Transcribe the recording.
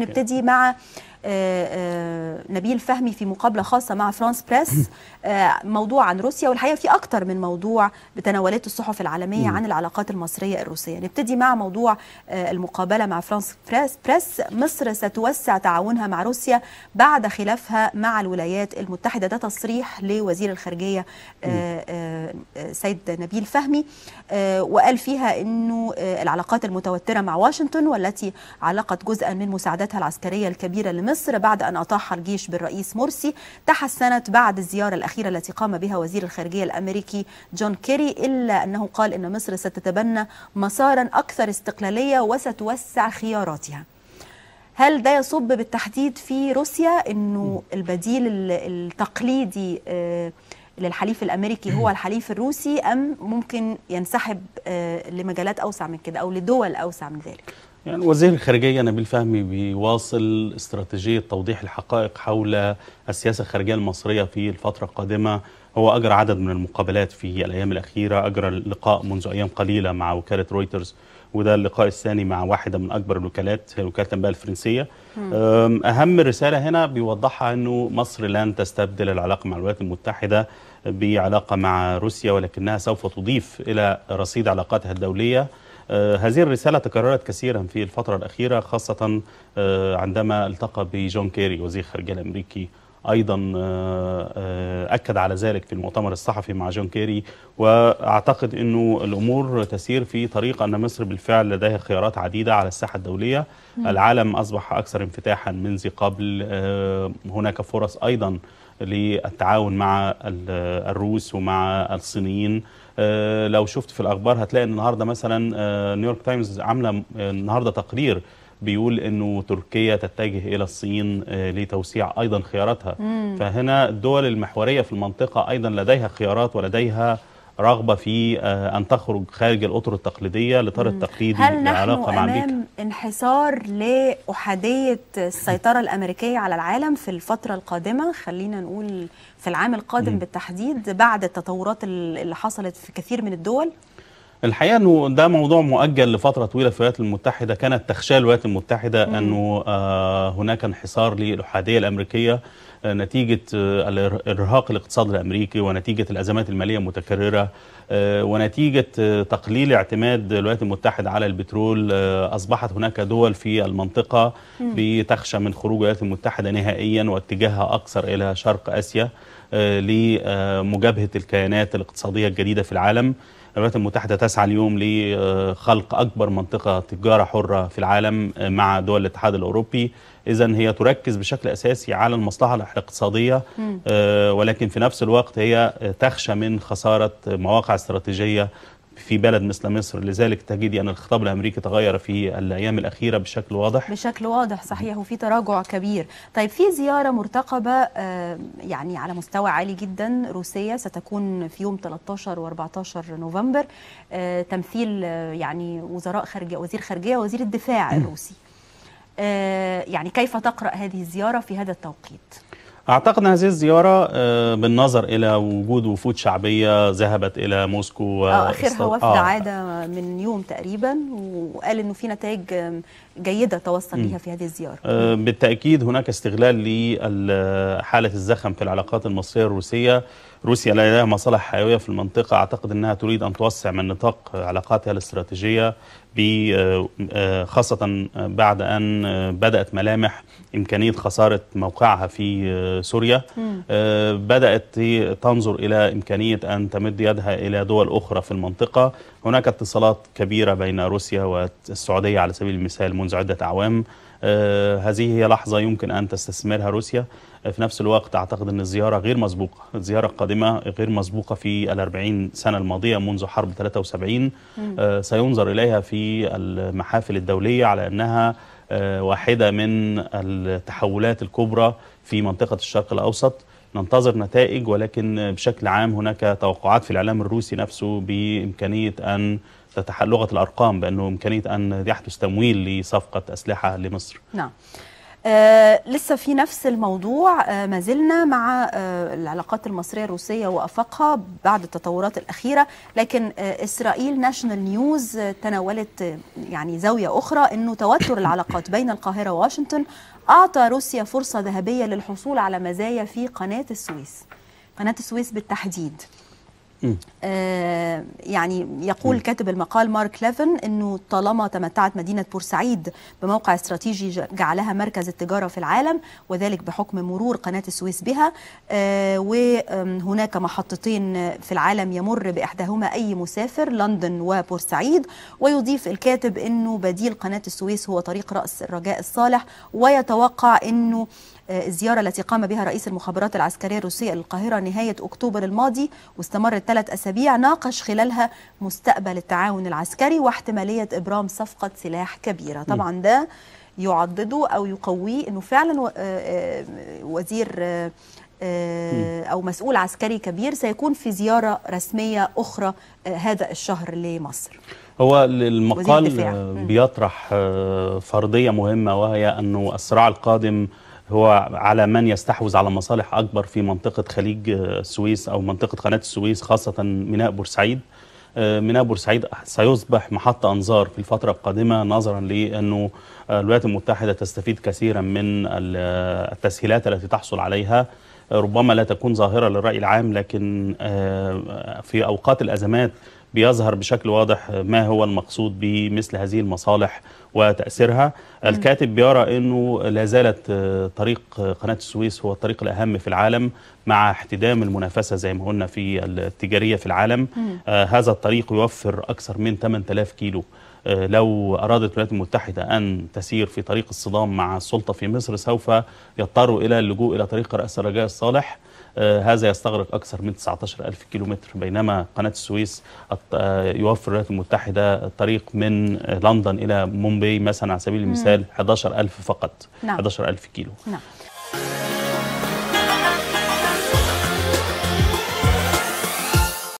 نبتدي مع آه، آه، نبيل فهمي في مقابله خاصه مع فرانس بريس آه، موضوع عن روسيا والحقيقه في اكتر من موضوع بتناولات الصحف العالميه عن العلاقات المصريه الروسيه نبتدي مع موضوع المقابله مع فرانس بريس بريس مصر ستوسع تعاونها مع روسيا بعد خلافها مع الولايات المتحده ده تصريح لوزير الخارجيه سيد نبيل فهمي وقال فيها انه العلاقات المتوتره مع واشنطن والتي علقت جزءا من مساعدتها العسكريه الكبيره لمصر مصر بعد أن أطاح الجيش بالرئيس مرسي تحسنت بعد الزيارة الأخيرة التي قام بها وزير الخارجية الأمريكي جون كيري إلا أنه قال أن مصر ستتبنى مسارا أكثر استقلالية وستوسع خياراتها هل ده يصب بالتحديد في روسيا أنه البديل التقليدي آه، للحليف الامريكي هو الحليف الروسي ام ممكن ينسحب آه، لمجالات اوسع من كده او لدول اوسع من ذلك يعني وزير الخارجية نبيل فهمي بيواصل استراتيجية توضيح الحقائق حول السياسة الخارجية المصرية في الفترة القادمة هو أجرى عدد من المقابلات في الأيام الأخيرة أجرى لقاء منذ أيام قليلة مع وكالة رويترز وده اللقاء الثاني مع واحدة من أكبر الوكالات وكالة الأنباء الفرنسية أهم رسالة هنا بيوضحها أنه مصر لن تستبدل العلاقة مع الولايات المتحدة بعلاقة مع روسيا ولكنها سوف تضيف إلى رصيد علاقاتها الدولية آه، هذه الرسالة تكررت كثيرا في الفترة الأخيرة خاصة آه، عندما التقى بجون كيري وزير الخارجية الأمريكي ايضا آه، اكد على ذلك في المؤتمر الصحفي مع جون كيري واعتقد انه الامور تسير في طريق ان مصر بالفعل لديها خيارات عديده على الساحه الدوليه العالم اصبح اكثر انفتاحا من ذي قبل هناك فرص ايضا للتعاون مع الروس ومع الصينيين آه، لو شفت في الاخبار هتلاقي ان النهارده مثلا آه، نيويورك تايمز عامله آه، النهارده تقرير بيقول انه تركيا تتجه الى الصين لتوسيع ايضا خياراتها مم. فهنا الدول المحوريه في المنطقه ايضا لديها خيارات ولديها رغبه في آه، ان تخرج خارج الاطر التقليديه لطار التقليدي هل نحن مع امام أمريكا. انحسار لاحاديه السيطره الامريكيه على العالم في الفتره القادمه خلينا نقول في العام القادم م. بالتحديد بعد التطورات اللي حصلت في كثير من الدول الحقيقه انه ده موضوع مؤجل لفتره طويله في الولايات المتحده كانت تخشى الولايات المتحده مم. انه آه هناك انحصار للاحاديه الامريكيه آه، نتيجة آه، الإرهاق الاقتصادي الأمريكي ونتيجة الأزمات المالية المتكررة آه، ونتيجة تقليل اعتماد الولايات المتحدة على البترول أصبحت هناك دول في المنطقة بتخشى من خروج الولايات المتحدة نهائيا واتجاهها أكثر إلى شرق آسيا لمجابهة الكيانات الاقتصادية الجديدة في العالم الولايات المتحدة تسعى اليوم لخلق أكبر منطقة تجارة حرة في العالم مع دول الاتحاد الأوروبي إذا هي تركز بشكل أساسي على المصلحة الاقتصادية آه، ولكن في نفس الوقت هي تخشى من خسارة مواقع استراتيجية في بلد مثل مصر لذلك تجدي أن الخطاب الأمريكي تغير في الأيام الأخيرة بشكل واضح بشكل واضح صحيح وفي تراجع كبير طيب في زيارة مرتقبة آه، يعني على مستوى عالي جدا روسية ستكون في يوم 13 و 14 نوفمبر آه، تمثيل آه، يعني وزراء خارجية وزير خارجية وزير الدفاع الروسي يعني كيف تقرأ هذه الزيارة في هذا التوقيت؟ أعتقد هذه الزيارة آه، بالنظر إلى وجود وفود شعبية ذهبت إلى موسكو آه، آخرها وفد آه. عادة من يوم تقريبا وقال أنه في نتائج جيدة توصل بها في هذه الزيارة آه، بالتأكيد هناك استغلال لحالة الزخم في العلاقات المصرية الروسية روسيا لديها مصالح حيوية في المنطقة أعتقد أنها تريد أن توسع من نطاق علاقاتها الاستراتيجية آه، خاصة بعد أن بدأت ملامح إمكانية خسارة موقعها في آه، سوريا آه، بدأت تنظر إلى إمكانية أن تمد يدها إلى دول أخرى في المنطقة هناك اتصالات كبيرة بين روسيا والسعودية على سبيل المثال منذ عدة أعوام آه، هذه هي لحظة يمكن أن تستثمرها روسيا آه، في نفس الوقت أعتقد أن الزيارة غير مسبوقة الزيارة القادمة غير مسبوقة في الأربعين سنة الماضية منذ حرب 73 آه، سينظر إليها في المحافل الدولية على أنها واحدة من التحولات الكبرى في منطقة الشرق الأوسط ننتظر نتائج ولكن بشكل عام هناك توقعات في الإعلام الروسي نفسه بإمكانية أن تتح... لغة الأرقام بأنه إمكانية أن يحدث تمويل لصفقة أسلحة لمصر نعم آه لسه في نفس الموضوع آه ما زلنا مع آه العلاقات المصريه الروسيه وافقها بعد التطورات الاخيره لكن آه اسرائيل ناشونال نيوز آه تناولت آه يعني زاويه اخرى انه توتر العلاقات بين القاهره وواشنطن اعطى روسيا فرصه ذهبيه للحصول على مزايا في قناه السويس قناه السويس بالتحديد آه، يعني يقول م. كاتب المقال مارك ليفن انه طالما تمتعت مدينه بورسعيد بموقع استراتيجي جعلها مركز التجاره في العالم وذلك بحكم مرور قناه السويس بها آه، وهناك محطتين في العالم يمر باحداهما اي مسافر لندن وبورسعيد ويضيف الكاتب انه بديل قناه السويس هو طريق راس الرجاء الصالح ويتوقع انه الزيارة التي قام بها رئيس المخابرات العسكرية الروسية للقاهرة نهاية أكتوبر الماضي واستمرت ثلاث أسابيع ناقش خلالها مستقبل التعاون العسكري واحتمالية إبرام صفقة سلاح كبيرة طبعا ده يعضده أو يقويه أنه فعلا آه، آه، وزير آه، أو مسؤول عسكري كبير سيكون في زيارة رسمية أخرى هذا الشهر لمصر هو المقال بيطرح فرضية مهمة وهي أنه الصراع القادم هو على من يستحوذ على مصالح أكبر في منطقة خليج السويس آه، أو منطقة قناة السويس خاصة ميناء بورسعيد آه، ميناء بورسعيد سيصبح محط أنظار في الفترة القادمة نظرا لأنه آه، الولايات المتحدة تستفيد كثيرا من التسهيلات التي تحصل عليها ربما لا تكون ظاهرة للرأي العام لكن في أوقات الأزمات بيظهر بشكل واضح ما هو المقصود بمثل هذه المصالح وتأثيرها الكاتب بيرى أنه لا زالت آه، طريق آه، قناة السويس هو الطريق الأهم في العالم مع احتدام المنافسة زي ما قلنا في التجارية في العالم آه، هذا الطريق يوفر أكثر من 8000 كيلو لو أرادت الولايات المتحدة أن تسير في طريق الصدام مع السلطة في مصر سوف يضطروا إلى اللجوء إلى طريق رأس الرجاء الصالح آه، هذا يستغرق أكثر من 19 ألف كيلومتر بينما قناة السويس آه، يوفر الولايات المتحدة طريق من لندن إلى مومباي مثلا على سبيل المثال 11 ألف فقط 11 نعم. ألف كيلو نعم.